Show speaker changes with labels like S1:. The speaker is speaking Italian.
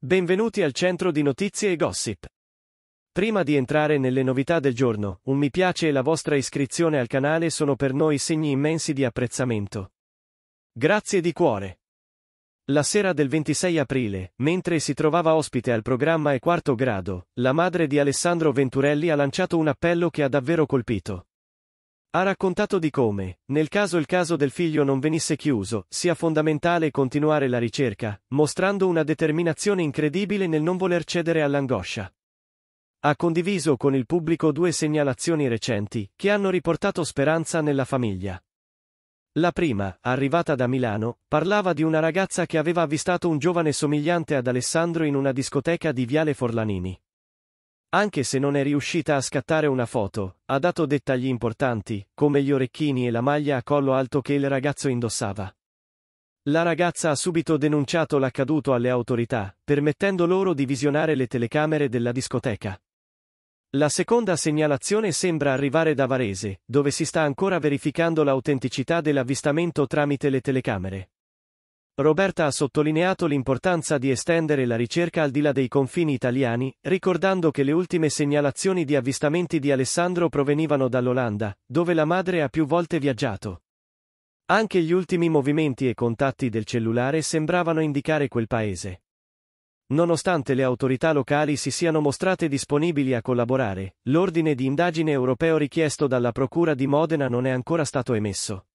S1: Benvenuti al centro di notizie e gossip. Prima di entrare nelle novità del giorno, un mi piace e la vostra iscrizione al canale sono per noi segni immensi di apprezzamento. Grazie di cuore. La sera del 26 aprile, mentre si trovava ospite al programma E quarto grado, la madre di Alessandro Venturelli ha lanciato un appello che ha davvero colpito. Ha raccontato di come, nel caso il caso del figlio non venisse chiuso, sia fondamentale continuare la ricerca, mostrando una determinazione incredibile nel non voler cedere all'angoscia. Ha condiviso con il pubblico due segnalazioni recenti, che hanno riportato speranza nella famiglia. La prima, arrivata da Milano, parlava di una ragazza che aveva avvistato un giovane somigliante ad Alessandro in una discoteca di Viale Forlanini. Anche se non è riuscita a scattare una foto, ha dato dettagli importanti, come gli orecchini e la maglia a collo alto che il ragazzo indossava. La ragazza ha subito denunciato l'accaduto alle autorità, permettendo loro di visionare le telecamere della discoteca. La seconda segnalazione sembra arrivare da Varese, dove si sta ancora verificando l'autenticità dell'avvistamento tramite le telecamere. Roberta ha sottolineato l'importanza di estendere la ricerca al di là dei confini italiani, ricordando che le ultime segnalazioni di avvistamenti di Alessandro provenivano dall'Olanda, dove la madre ha più volte viaggiato. Anche gli ultimi movimenti e contatti del cellulare sembravano indicare quel paese. Nonostante le autorità locali si siano mostrate disponibili a collaborare, l'ordine di indagine europeo richiesto dalla Procura di Modena non è ancora stato emesso.